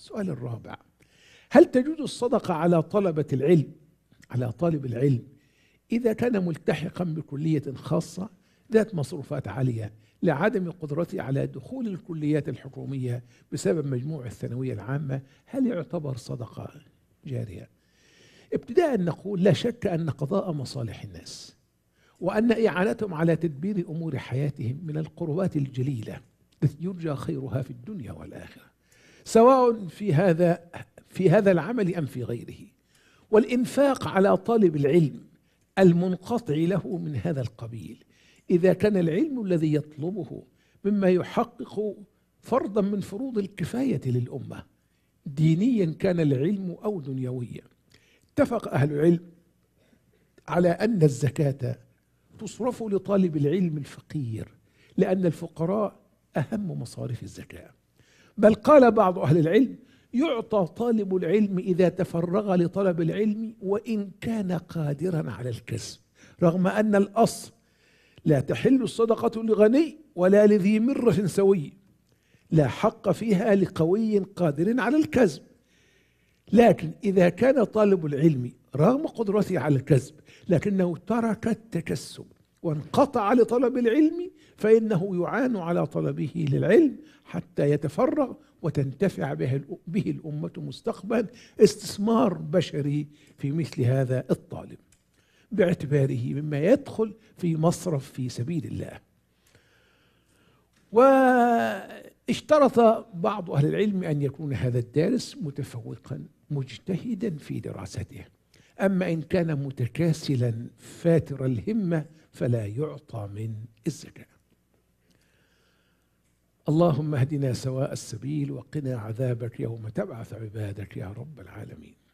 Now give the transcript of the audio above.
السؤال الرابع هل تجوز الصدقة على طلبة العلم على طالب العلم إذا كان ملتحقا بكلية خاصة ذات مصروفات عالية لعدم قدرته على دخول الكليات الحكومية بسبب مجموع الثانوية العامة هل يعتبر صدقة جارية ابتداء نقول لا شك أن قضاء مصالح الناس وأن إعانتهم على تدبير أمور حياتهم من القربات الجليلة التي يرجى خيرها في الدنيا والآخرة سواء في هذا في هذا العمل ام في غيره والانفاق على طالب العلم المنقطع له من هذا القبيل اذا كان العلم الذي يطلبه مما يحقق فرضا من فروض الكفايه للامه دينيا كان العلم او دنيويا اتفق اهل العلم على ان الزكاه تصرف لطالب العلم الفقير لان الفقراء اهم مصارف الزكاه بل قال بعض أهل العلم يعطى طالب العلم إذا تفرغ لطلب العلم وإن كان قادرا على الكسب رغم أن الأصل لا تحل الصدقة لغني ولا لذي مرة سوي لا حق فيها لقوي قادر على الكسب لكن إذا كان طالب العلم رغم قدرته على الكسب لكنه ترك التكسب وانقطع لطلب العلم فإنه يعان على طلبه للعلم حتى يتفرغ وتنتفع به الأمة مستقبلا استثمار بشري في مثل هذا الطالب باعتباره مما يدخل في مصرف في سبيل الله واشترط بعض أهل العلم أن يكون هذا الدارس متفوقا مجتهدا في دراسته أما إن كان متكاسلا فاتر الهمة فلا يعطى من الزكاه اللهم اهدنا سواء السبيل وقنا عذابك يوم تبعث عبادك يا رب العالمين